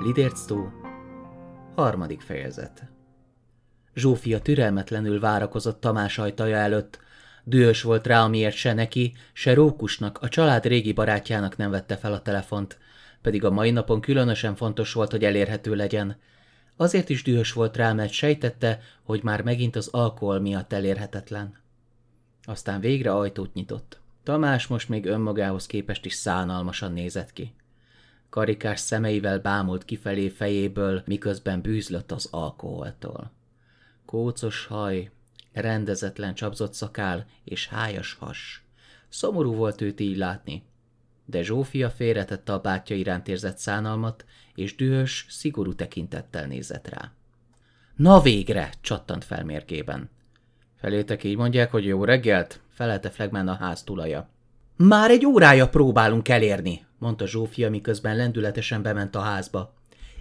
Lidérc tó, harmadik fejezet. Zsófia türelmetlenül várakozott Tamás ajtaja előtt. Dühös volt rá, amiért se neki, se Rókusnak, a család régi barátjának nem vette fel a telefont, pedig a mai napon különösen fontos volt, hogy elérhető legyen. Azért is dühös volt rá, mert sejtette, hogy már megint az alkohol miatt elérhetetlen. Aztán végre ajtót nyitott. Tamás most még önmagához képest is szánalmasan nézett ki karikás szemeivel bámult kifelé fejéből, miközben bűzlött az alkoholtól. Kócos haj, rendezetlen csapzott szakál és hájas has. Szomorú volt őt így látni, de Zsófia félretette a bátyja iránt érzett szánalmat, és dühös, szigorú tekintettel nézett rá. Na végre! csattant fel mérgében. Felétek így mondják, hogy jó reggelt? felelte Flegmán a ház tulaja. Már egy órája próbálunk elérni, mondta Zsófia, miközben lendületesen bement a házba.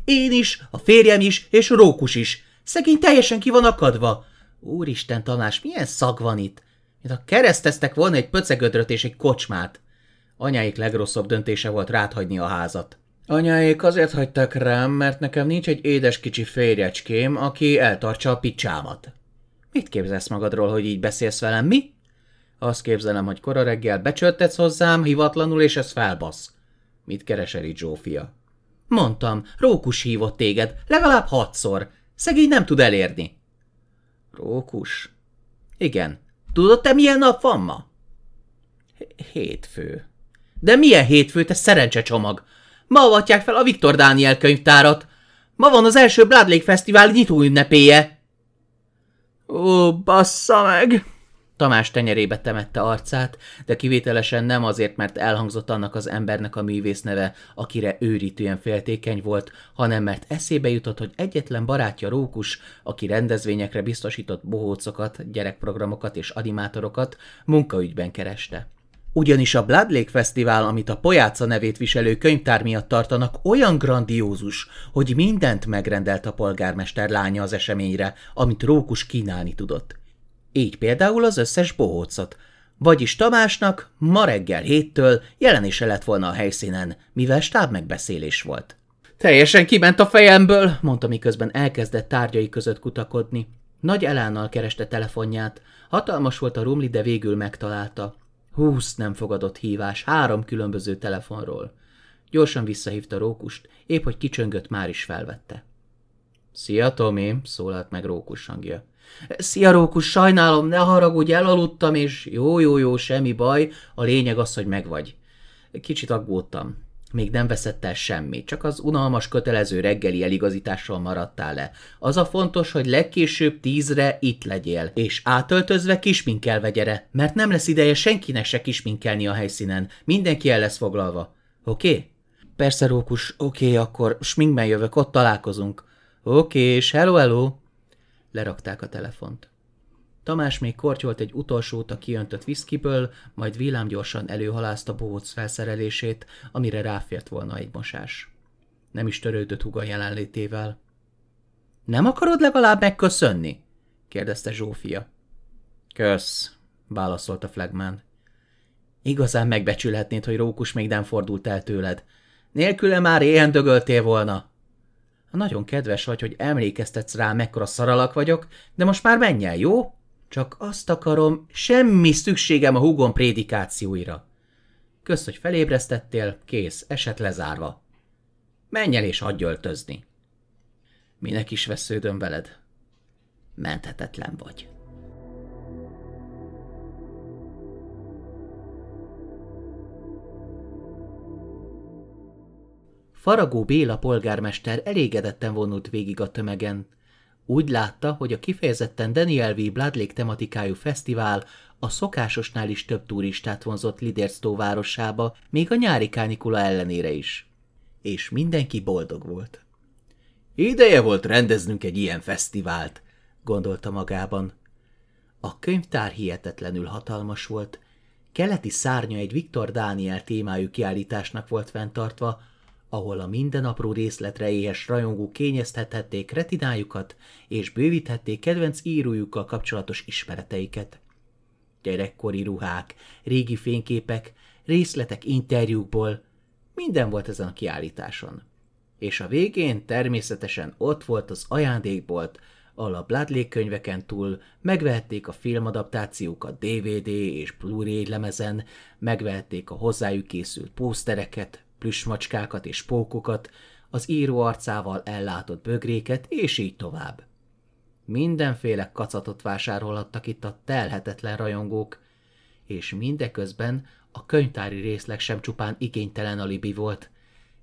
Én is, a férjem is, és Rókus is. Szegény teljesen ki van akadva. Úristen, Tamás, milyen szag van itt? Mint a kereszteztek volna egy pöcegödröt és egy kocsmát. Anyáik legrosszabb döntése volt ráthagyni a házat. Anyáik azért hagytak rám, mert nekem nincs egy édes kicsi férjecském, aki eltartsa a picsámat. Mit képzelsz magadról, hogy így beszélsz velem, mi? Azt képzelem, hogy kora reggel becsöltetsz hozzám hivatlanul, és ez felbasz. Mit keresel itt, Zsófia? Mondtam, Rókus hívott téged, legalább hatszor. Szegény nem tud elérni. Rókus? Igen. Tudod te milyen nap van ma? Hétfő. De milyen hétfő, te csomag? Ma avatják fel a Viktor Dániel könyvtárat. Ma van az első Bradley Fesztivál nyitó ünnepéje. Ó, bassza meg! Tamás tenyerébe temette arcát, de kivételesen nem azért, mert elhangzott annak az embernek a művész neve, akire őrítően féltékeny volt, hanem mert eszébe jutott, hogy egyetlen barátja Rókus, aki rendezvényekre biztosított bohócokat, gyerekprogramokat és animátorokat, munkaügyben kereste. Ugyanis a Blood Fesztivál, amit a Pojáca nevét viselő könyvtár miatt tartanak, olyan grandiózus, hogy mindent megrendelt a polgármester lánya az eseményre, amit Rókus kínálni tudott. Így például az összes bohócot. Vagyis Tamásnak ma reggel héttől jelenése lett volna a helyszínen, mivel stáb megbeszélés volt. Teljesen kiment a fejemből, mondta miközben elkezdett tárgyai között kutakodni. Nagy elánnal kereste telefonját. Hatalmas volt a rumli, de végül megtalálta. Húsz nem fogadott hívás, három különböző telefonról. Gyorsan visszahívta Rókust, épp hogy kicsöngött, már is felvette. – Szia, Tomi! – szólalt meg Rókus hangja. Szia Rókus, sajnálom, ne haragudj, elaludtam, és jó, jó, jó, semmi baj, a lényeg az, hogy megvagy. Kicsit aggódtam. Még nem veszett el semmit, csak az unalmas kötelező reggeli eligazítással maradtál le. Az a fontos, hogy legkésőbb tízre itt legyél, és átöltözve kisminkel vegyere, mert nem lesz ideje senkinek se kisminkelni a helyszínen, mindenki el lesz foglalva. Oké? Okay? Persze, Rókus, oké, okay, akkor sminkben jövök, ott találkozunk. Oké, okay, és hello, hello! Lerakták a telefont. Tamás még kortyolt egy utolsót a kiöntött viszkiből, majd villámgyorsan előhalászta bohóc felszerelését, amire ráfért volna egy mosás. Nem is törődött huga jelenlétével. – Nem akarod legalább megköszönni? – kérdezte Zsófia. – Kösz – válaszolta Flagman. – Igazán megbecsülhetnéd, hogy Rókus még nem fordult el tőled. Nélküle már éhen dögöltél volna – nagyon kedves vagy, hogy emlékeztetsz rá, mekkora szaralak vagyok, de most már menj el, jó? Csak azt akarom, semmi szükségem a húgom prédikációira. Kösz, hogy felébresztettél, kész, eset lezárva. Menj el és hagyj öltözni. Minek is vesződöm veled? Menthetetlen vagy. Faragó Béla polgármester elégedetten vonult végig a tömegen. Úgy látta, hogy a kifejezetten Daniel V. Bladlék tematikájú fesztivál a szokásosnál is több turistát vonzott Liderstó városába, még a nyári kánikula ellenére is. És mindenki boldog volt. Ideje volt rendeznünk egy ilyen fesztivált, gondolta magában. A könyvtár hihetetlenül hatalmas volt. Keleti szárnya egy Viktor Dániel témájú kiállításnak volt fenntartva, ahol a minden apró részletre éhes rajongók kényeztethették retinájukat és bővíthették kedvenc írójukkal kapcsolatos ismereteiket. Gyerekkori ruhák, régi fényképek, részletek interjúkból, minden volt ezen a kiállításon. És a végén természetesen ott volt az ajándékbolt, ahol a Bladley könyveken túl megvehették a filmadaptációkat DVD és Blu-ray lemezen, megvehették a hozzájuk készült pósztereket, plüssmacskákat és pókokat, az író arcával ellátott bögréket, és így tovább. Mindenféle kacatot vásárolhattak itt a telhetetlen rajongók, és mindeközben a könyvtári részleg sem csupán igénytelen alibi volt.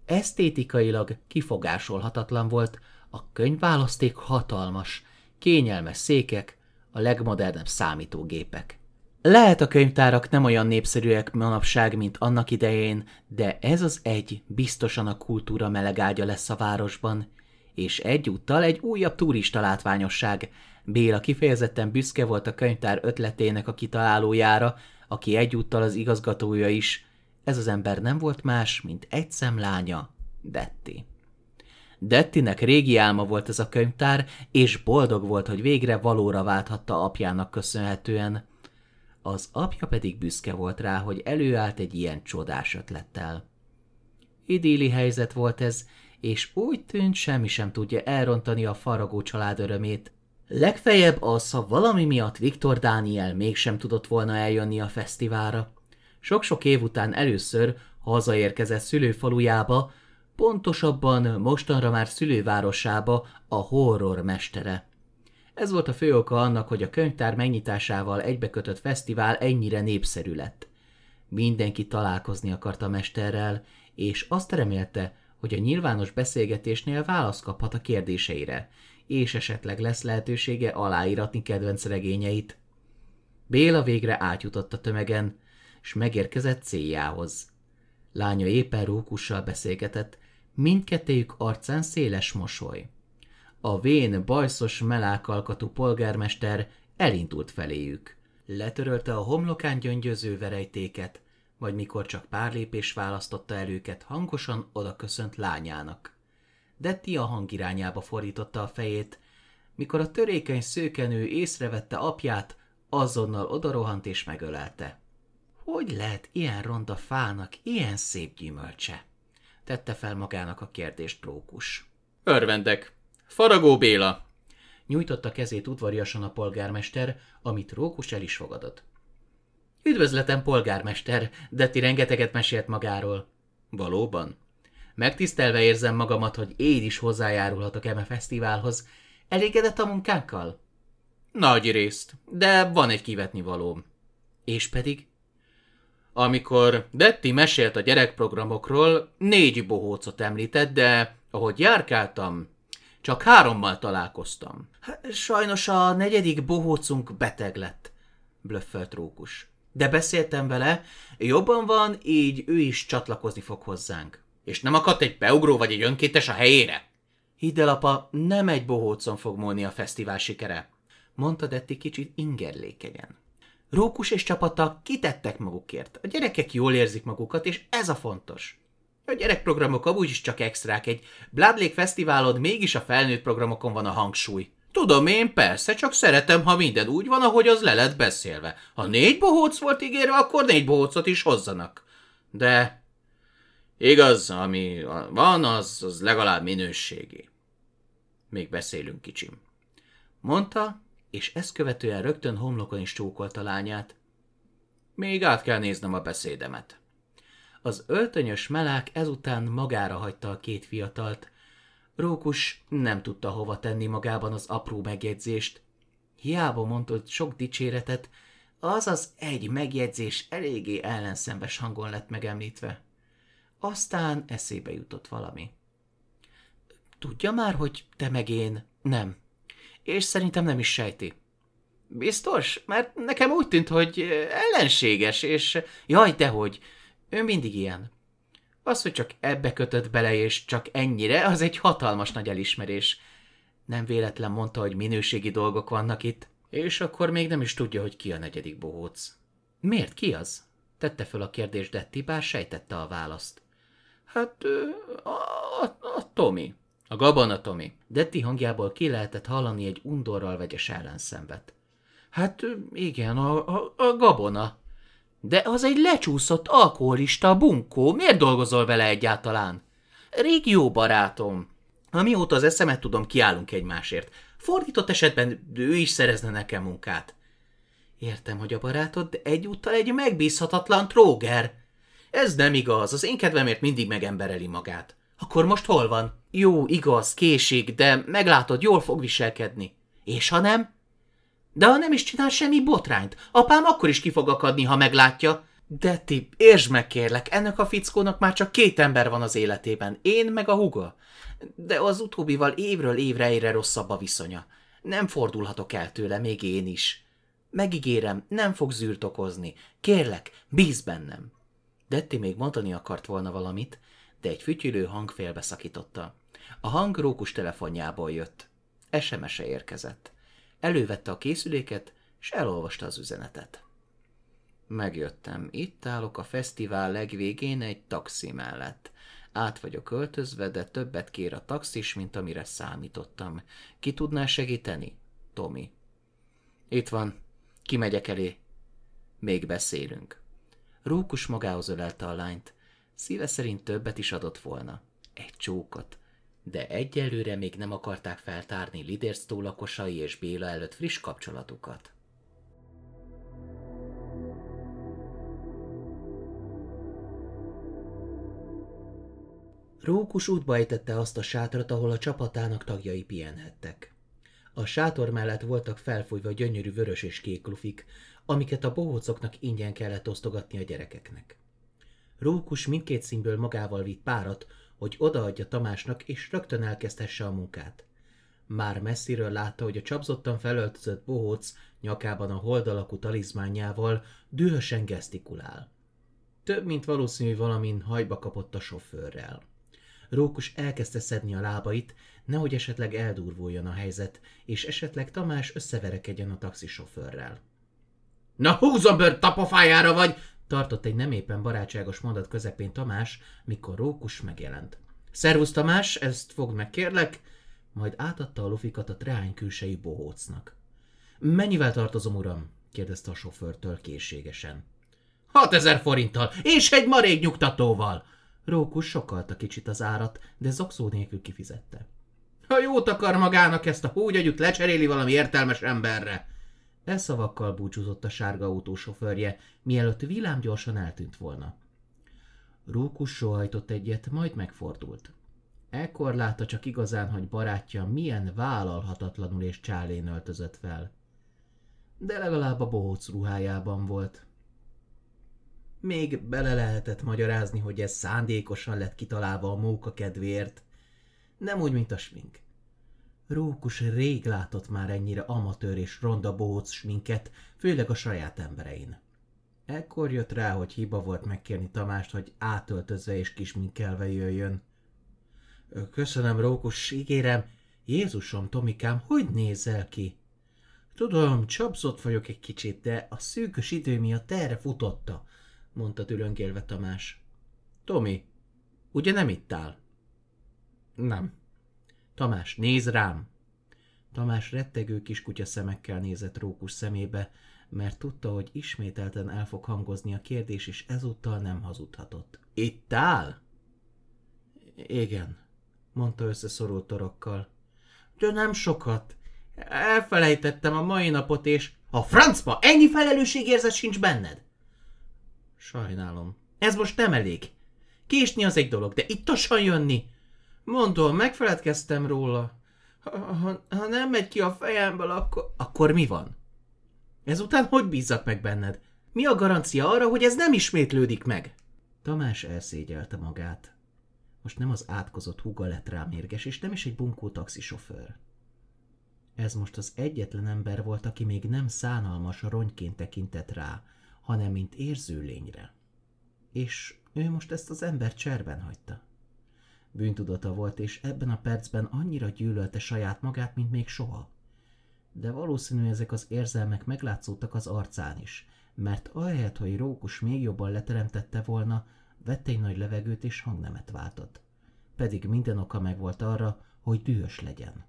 Esztétikailag kifogásolhatatlan volt, a könyvválaszték hatalmas, kényelmes székek, a legmodernebb számítógépek. Lehet a könyvtárak nem olyan népszerűek manapság, mint annak idején, de ez az egy biztosan a kultúra melegágya lesz a városban, és egyúttal egy újabb turista látványosság. Béla kifejezetten büszke volt a könyvtár ötletének a kitalálójára, aki egyúttal az igazgatója is. Ez az ember nem volt más, mint egy szemlánya, Detti. Dettinek régi álma volt ez a könyvtár, és boldog volt, hogy végre valóra válthatta apjának köszönhetően – az apja pedig büszke volt rá, hogy előállt egy ilyen csodás ötlettel. Idéli helyzet volt ez, és úgy tűnt semmi sem tudja elrontani a faragó család örömét. Legfeljebb az, ha valami miatt Viktor Dániel mégsem tudott volna eljönni a fesztiválra. Sok-sok év után először hazaérkezett szülőfalujába, pontosabban mostanra már szülővárosába a horror mestere. Ez volt a fő oka annak, hogy a könyvtár megnyitásával egybekötött fesztivál ennyire népszerű lett. Mindenki találkozni akart a mesterrel, és azt remélte, hogy a nyilvános beszélgetésnél választ kaphat a kérdéseire, és esetleg lesz lehetősége aláíratni kedvenc regényeit. Béla végre átjutott a tömegen, és megérkezett céljához. Lánya éppen rókussal beszélgetett, mindkettőjük arcán széles mosoly. A vén, bajszos, melákalkatú polgármester elindult feléjük. Letörölte a homlokán gyöngyöző verejtéket, vagy mikor csak pár lépés választotta el őket, hangosan odaköszönt lányának. Detti a hangirányába fordította a fejét, mikor a törékeny szőkenő észrevette apját, azonnal odarohant és megölelte. Hogy lehet ilyen ronda fának ilyen szép gyümölcse? Tette fel magának a kérdést Rókus. Örvendek, Faragó Béla! Nyújtotta kezét udvariasan a polgármester, amit Rókus el is fogadott. Üdvözletem, polgármester, Detti rengeteget mesélt magáról. Valóban? Megtisztelve érzem magamat, hogy én is hozzájárulhatok eme fesztiválhoz. Elégedett a munkánkkal? Nagy részt, de van egy kivetni valóm. És pedig? Amikor Detti mesélt a gyerekprogramokról, négy bohócot említett, de ahogy járkáltam, csak hárommal találkoztam. Sajnos a negyedik bohócunk beteg lett, blöffelt Rókus. De beszéltem vele, jobban van, így ő is csatlakozni fog hozzánk. És nem akadt egy beugró vagy egy önkétes a helyére? Hidd el, apa, nem egy bohócon fog múlni a fesztivál sikere, mondta Detti kicsit ingerlékenyen. Rókus és csapata kitettek magukért. A gyerekek jól érzik magukat, és ez a fontos. A gyerekprogramok amúgy is csak extrák, egy Bladlék fesztiválod mégis a felnőtt programokon van a hangsúly. Tudom én, persze, csak szeretem, ha minden úgy van, ahogy az le lett beszélve. Ha négy bohóc volt ígérve, akkor négy bohócot is hozzanak. De Igaz, ami van, az, az legalább minőségi. Még beszélünk, kicsim. Mondta, és ezt követően rögtön homlokon is csókolta lányát. Még át kell néznem a beszédemet. Az öltönyös melák ezután magára hagyta a két fiatalt. Rókus nem tudta hova tenni magában az apró megjegyzést. Hiába mondott sok dicséretet, az az egy megjegyzés eléggé ellenszembes hangon lett megemlítve. Aztán eszébe jutott valami. Tudja már, hogy te meg én nem. És szerintem nem is sejti. Biztos? Mert nekem úgy tűnt, hogy ellenséges, és jaj, dehogy. Ő mindig ilyen. Az, hogy csak ebbe kötött bele, és csak ennyire, az egy hatalmas nagy elismerés. Nem véletlen mondta, hogy minőségi dolgok vannak itt. És akkor még nem is tudja, hogy ki a negyedik bohóc. Miért ki az? Tette föl a kérdést Detti, bár sejtette a választ. Hát a, a, a Tomi. A gabona Tomi. Detti hangjából ki lehetett hallani egy undorral vegyes ellenszenvet. Hát igen, a, a, a gabona. De az egy lecsúszott alkoholista bunkó, miért dolgozol vele egyáltalán? Régi jó barátom. Amióta az eszemet tudom, kiállunk egymásért. Fordított esetben ő is szerezne nekem munkát. Értem, hogy a barátod, de egyúttal egy megbízhatatlan tróger. Ez nem igaz, az én kedvemért mindig megembereli magát. Akkor most hol van? Jó, igaz, késik, de meglátod, jól fog viselkedni. És ha nem? De ha nem is csinál semmi botrányt, apám akkor is ki fog akadni, ha meglátja. De ti, értsd meg kérlek, ennek a fickónak már csak két ember van az életében, én meg a huga. De az utóbbival évről évre egyre rosszabb a viszonya. Nem fordulhatok el tőle, még én is. Megígérem, nem fog zűrt okozni. Kérlek, bíz bennem. Detti még mondani akart volna valamit, de egy fütyülő hang félbeszakította. A hang Rókus telefonjából jött. SMS-e érkezett elővette a készüléket, és elolvasta az üzenetet. Megjöttem. Itt állok a fesztivál legvégén egy taxi mellett. Át vagyok öltözve, de többet kér a taxis, mint amire számítottam. Ki tudná segíteni? Tomi. Itt van. Kimegyek elé. Még beszélünk. Rókus magához ölelte a lányt. Szíve szerint többet is adott volna. Egy csókot de egyelőre még nem akarták feltárni Lidérctó lakosai és Béla előtt friss kapcsolatukat. Rókus útba ejtette azt a sátrat, ahol a csapatának tagjai pihenhettek. A sátor mellett voltak felfújva gyönyörű vörös és kék lufik, amiket a bohócoknak ingyen kellett osztogatni a gyerekeknek. Rókus mindkét színből magával vitt párat, hogy odaadja Tamásnak, és rögtön elkezdhesse a munkát. Már messziről látta, hogy a csapzottan felöltözött bohóc nyakában a holdalakú talizmányával dühösen gesztikulál. Több, mint valószínű valamin hajba kapott a sofőrrel. Rókus elkezdte szedni a lábait, nehogy esetleg eldurvuljon a helyzet, és esetleg Tamás összeverekedjen a taxisofőrrel. – Na húzom bőr tapafájára vagy, tartott egy nem éppen barátságos mondat közepén Tamás, mikor Rókus megjelent. Szervusz Tamás, ezt fogd meg kérlek, majd átadta a lufikat a külsejű bohócnak. Mennyivel tartozom, uram? kérdezte a sofőrtől készségesen. Hat ezer forinttal, és egy marék nyugtatóval! Rókus sokalta kicsit az árat, de zokszó nélkül kifizette. Ha jót akar magának ezt a húgyagyut, lecseréli valami értelmes emberre, E szavakkal búcsúzott a sárga autó sofőrje, mielőtt gyorsan eltűnt volna. Rúkus sohajtott egyet, majd megfordult. Ekkor látta csak igazán, hogy barátja milyen vállalhatatlanul és csálén öltözött fel. De legalább a bohóc ruhájában volt. Még bele lehetett magyarázni, hogy ez szándékosan lett kitalálva a móka kedvéért. Nem úgy, mint a smink. Rókus rég látott már ennyire amatőr és ronda bohóc sminket, főleg a saját emberein. Ekkor jött rá, hogy hiba volt megkérni Tamást, hogy átöltözve és kisminkelve jöjjön. Köszönöm, Rókus, ígérem. Jézusom, Tomikám, hogy nézel ki? Tudom, csapzott vagyok egy kicsit, de a szűkös idő miatt erre futotta, mondta tülöngélve Tamás. Tomi, ugye nem ittál? Nem, Tamás, néz rám! Tamás rettegő kiskutya szemekkel nézett Rókus szemébe, mert tudta, hogy ismételten el fog hangozni a kérdés, és ezúttal nem hazudhatott. Itt áll? Igen, mondta összeszorult torokkal. De nem sokat. Elfelejtettem a mai napot, és... A francba! Ennyi felelősségérzet sincs benned! Sajnálom. Ez most nem elég. Késni az egy dolog, de itt jönni... Mondom, megfeledkeztem róla. Ha, ha, ha nem megy ki a fejemből, akkor... Akkor mi van? Ezután hogy bízzak meg benned? Mi a garancia arra, hogy ez nem ismétlődik meg? Tamás elszégyelte magát. Most nem az átkozott húga lett rám érges, és nem is egy bunkó taxisofőr. Ez most az egyetlen ember volt, aki még nem szánalmas ronyként tekintett rá, hanem mint érző lényre. És ő most ezt az ember cserben hagyta. Bűntudata volt, és ebben a percben annyira gyűlölte saját magát, mint még soha. De valószínű ezek az érzelmek meglátszódtak az arcán is, mert ahelyett, hogy Rókus még jobban leteremtette volna, vette egy nagy levegőt és hangnemet váltott. Pedig minden oka megvolt arra, hogy dühös legyen.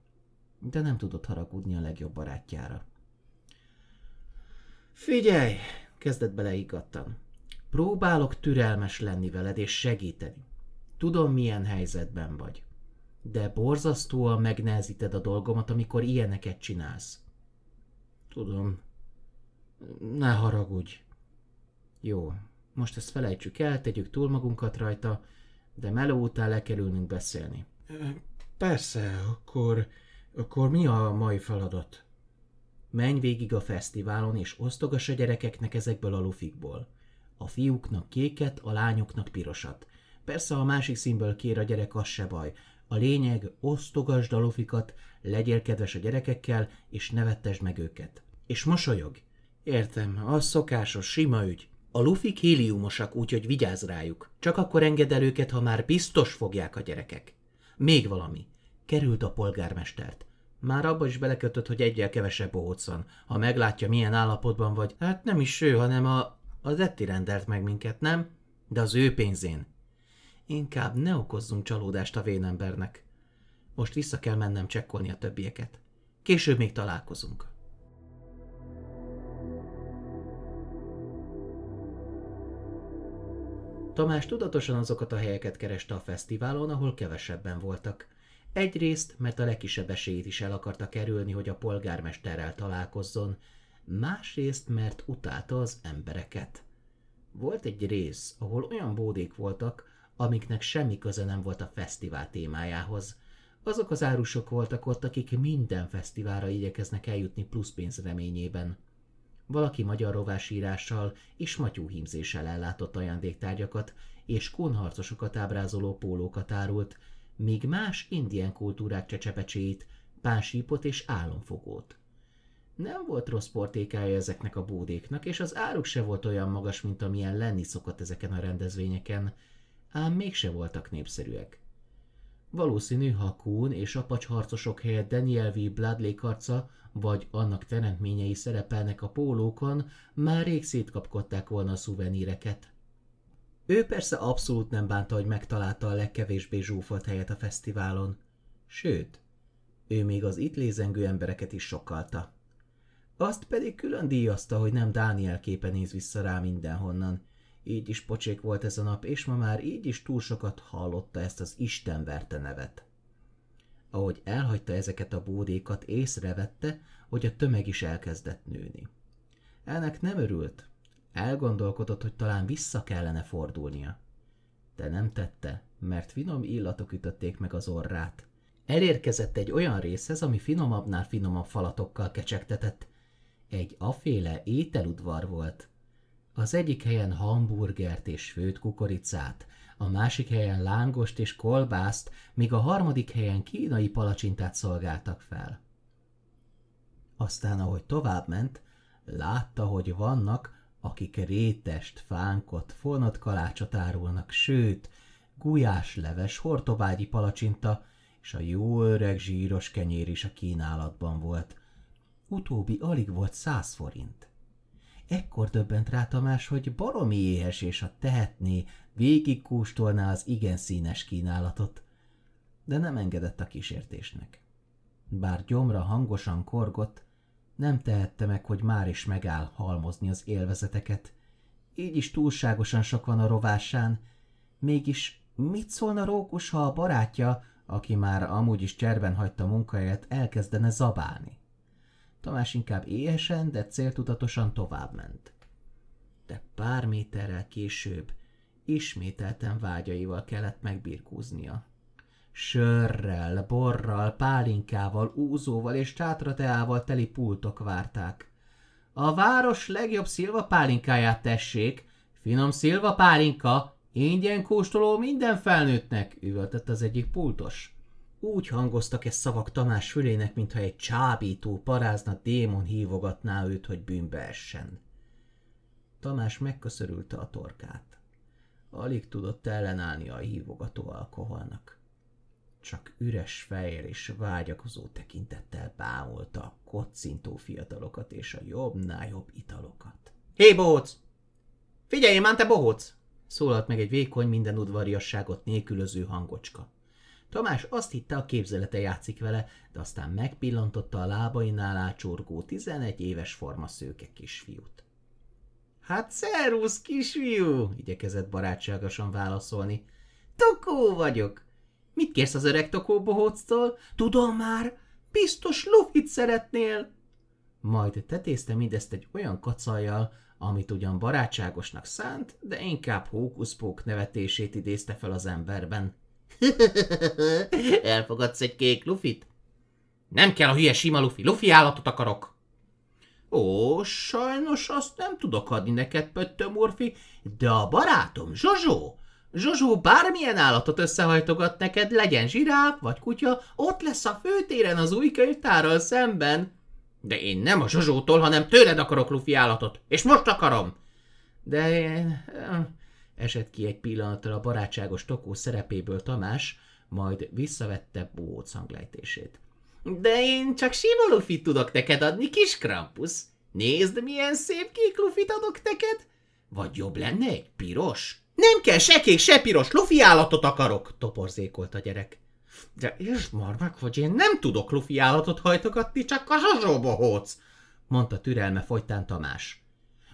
De nem tudott haragudni a legjobb barátjára. Figyelj! kezdett beleiggattan. Próbálok türelmes lenni veled és segíteni. Tudom, milyen helyzetben vagy. De borzasztóan megnehezíted a dolgomat, amikor ilyeneket csinálsz. Tudom. Ne haragudj. Jó, most ezt felejtsük el, tegyük túl magunkat rajta, de meló után le kell ülnünk beszélni. Persze, akkor, akkor mi a mai feladat? Menj végig a fesztiválon, és osztogass a gyerekeknek ezekből a lufikból. A fiúknak kéket, a lányoknak pirosat. Persze, ha másik színből kér a gyerek, az se baj. A lényeg, osztogasd a lufikat, legyél kedves a gyerekekkel, és nevettesd meg őket. És mosolyog. Értem, az szokásos, sima ügy. A lufik héliumosak, úgyhogy vigyázz rájuk. Csak akkor enged el őket, ha már biztos fogják a gyerekek. Még valami. Került a polgármestert. Már abba is belekötött, hogy egyel kevesebb bohóc Ha meglátja, milyen állapotban vagy, hát nem is ő, hanem a... Az Etti rendelt meg minket, nem? De az ő pénzén. Inkább ne okozzunk csalódást a vénembernek. Most vissza kell mennem csekkolni a többieket. Később még találkozunk. Tamás tudatosan azokat a helyeket kereste a fesztiválon, ahol kevesebben voltak. Egyrészt, mert a legkisebb esélyét is el akarta kerülni, hogy a polgármesterrel találkozzon, másrészt, mert utálta az embereket. Volt egy rész, ahol olyan bódék voltak, amiknek semmi köze nem volt a fesztivál témájához. Azok az árusok voltak ott, akik minden fesztiválra igyekeznek eljutni plusz pénz reményében. Valaki magyar rovásírással és matyú hímzéssel ellátott ajándéktárgyakat és kunharcosokat ábrázoló pólókat árult, míg más indien kultúrák csecsepecséit, pánsípot és álomfogót. Nem volt rossz portékája ezeknek a bódéknak, és az áruk se volt olyan magas, mint amilyen lenni szokott ezeken a rendezvényeken – ám mégse voltak népszerűek. Valószínű, ha Kuhn és Apacs harcosok helyett Daniel V. Bladley karca vagy annak teremtményei szerepelnek a pólókon, már rég szétkapkodták volna a szuveníreket. Ő persze abszolút nem bánta, hogy megtalálta a legkevésbé zsúfolt helyet a fesztiválon. Sőt, ő még az itt lézengő embereket is sokalta. Azt pedig külön díjazta, hogy nem Dániel képe néz vissza rá mindenhonnan, így is pocsék volt ez a nap, és ma már így is túl sokat hallotta ezt az Istenverte nevet. Ahogy elhagyta ezeket a bódékat, észrevette, hogy a tömeg is elkezdett nőni. Ennek nem örült. Elgondolkodott, hogy talán vissza kellene fordulnia. De nem tette, mert finom illatok ütötték meg az orrát. Elérkezett egy olyan részhez, ami finomabbnál finomabb falatokkal kecsegtetett. Egy aféle ételudvar volt – az egyik helyen hamburgert és főtt kukoricát, a másik helyen lángost és kolbászt, míg a harmadik helyen kínai palacsintát szolgáltak fel. Aztán, ahogy továbbment, látta, hogy vannak, akik rétest, fánkot, fonott kalácsot árulnak, sőt, leves, hortobágyi palacsinta és a jó öreg zsíros kenyér is a kínálatban volt. Utóbbi alig volt száz forint. Ekkor döbbent rá Tamás, hogy baromi éhes, és a tehetné, végig kóstolná az igen színes kínálatot. De nem engedett a kísértésnek. Bár gyomra hangosan korgott, nem tehette meg, hogy már is megáll halmozni az élvezeteket. Így is túlságosan sok van a rovásán. Mégis mit szólna Rókus, ha a barátja, aki már amúgy is cserben hagyta munkáját, elkezdene zabálni? Tamás inkább éhesen, de céltudatosan továbbment. De pár méterrel később ismételten vágyaival kellett megbirkóznia. Sörrel, borral, pálinkával, úzóval és csátrateával teli pultok várták. A város legjobb szilva pálinkáját tessék, finom szilva pálinka, ingyen kóstoló minden felnőttnek, üvöltött az egyik pultos. Úgy hangoztak ez szavak Tamás fülének, mintha egy csábító parázna démon hívogatná őt, hogy bűnbe essen. Tamás megköszörülte a torkát. Alig tudott ellenállni a hívogató alkoholnak. Csak üres fejjel és vágyakozó tekintettel bámulta a kocintó fiatalokat és a jobbnál jobb italokat. Hé, bohóc! Figyelj, már te bohóc! szólalt meg egy vékony, minden udvariasságot nélkülöző hangocska. Tamás azt hitte, a képzelete játszik vele, de aztán megpillantotta a lábainál ácsorgó 11 éves formaszőke kisfiút. – Hát szervusz, kisfiú! – igyekezett barátságosan válaszolni. – Tokó vagyok! – Mit kérsz az öreg tokó bohóctól? – Tudom már! Biztos lufit szeretnél! Majd tetézte mindezt egy olyan kacajjal, amit ugyan barátságosnak szánt, de inkább hókuszpók nevetését idézte fel az emberben – Elfogadsz egy kék lufit? Nem kell a hülye sima lufi, lufi állatot akarok. Ó, sajnos azt nem tudok adni neked, Pöttö Murphy, de a barátom, Zsozsó, Zsozsó bármilyen állatot összehajtogat neked, legyen zsiráf vagy kutya, ott lesz a főtéren az új könyvtárral szemben. De én nem a Zsozsótól, hanem tőled akarok lufi állatot, és most akarom. De én esett ki egy pillanatra a barátságos tokó szerepéből Tamás, majd visszavette bohóc hanglejtését. De én csak sima lufit tudok neked adni, kis Krampus. Nézd, milyen szép kék lufit adok neked. Vagy jobb lenne egy piros? Nem kell se kék, se piros, lufi állatot akarok, toporzékolt a gyerek. De értsd már meg, hogy én nem tudok lufi állatot hajtogatni, csak a zsazsóbohóc, mondta türelme folytán Tamás.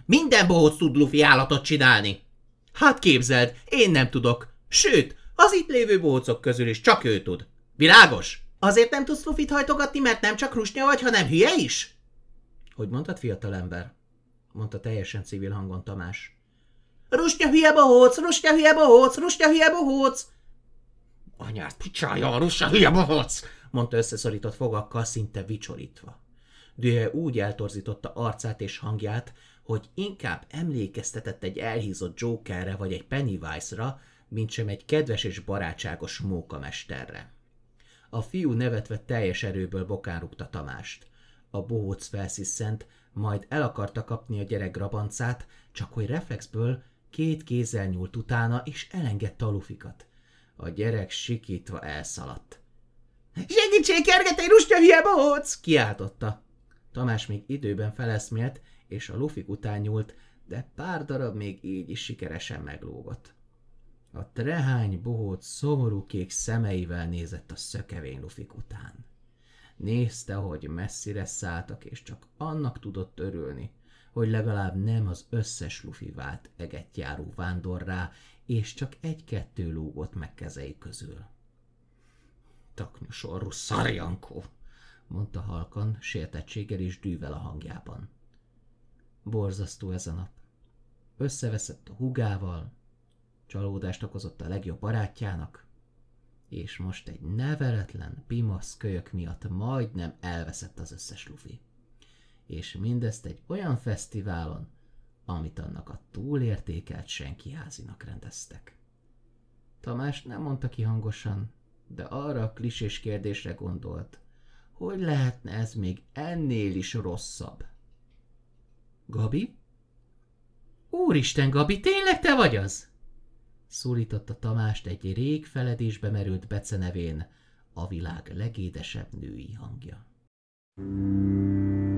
Minden bohóc tud lufi állatot csinálni, Hát képzeld, én nem tudok. Sőt, az itt lévő bócok közül is csak ő tud. Világos? Azért nem tudsz lufit hajtogatni, mert nem csak rusnya vagy, hanem hülye is? Hogy mondtad, fiatalember? mondta teljesen civil hangon Tamás. Rusnya hülye bohóc, rusnya hülye bohóc, rusnya hülye bohóc! Anyát picsája, rusnya hülye bohóc! mondta összeszorított fogakkal, szinte vicsorítva. Dühe úgy eltorzította arcát és hangját, hogy inkább emlékeztetett egy elhízott Jokerre vagy egy Pennywise-ra, mint sem egy kedves és barátságos mókamesterre. A fiú nevetve teljes erőből bokán rúgta Tamást. A bohóc felsziszent, majd el akarta kapni a gyerek rabancát, csak hogy reflexből két kézzel nyúlt utána, és elengedte a lufikat. A gyerek sikítva elszaladt. – Segítség, kergetej, rustya hülye bohóc! – kiáltotta. Tamás még időben feleszmélt, és a lufik után nyúlt, de pár darab még így is sikeresen meglógott. A trehány bohót szomorú kék szemeivel nézett a szökevény lufik után. Nézte, hogy messzire szálltak, és csak annak tudott örülni, hogy legalább nem az összes lufi vált egetjáró vándorrá, és csak egy-kettő lógott meg kezei közül. Taknyos orrú szarjankó, mondta halkan, sértettséggel és dűvel a hangjában. Borzasztó ez a nap. Összeveszett a hugával, csalódást okozott a legjobb barátjának, és most egy neveletlen pimasz kölyök miatt majdnem elveszett az összes lufi. És mindezt egy olyan fesztiválon, amit annak a túlértékelt senki házinak rendeztek. Tamás nem mondta ki hangosan, de arra a klisés kérdésre gondolt, hogy lehetne ez még ennél is rosszabb. Gabi? Úristen, Gabi, tényleg te vagy az? Szólította Tamást egy rég feledésbe merült becenevén, a világ legédesebb női hangja. Mm.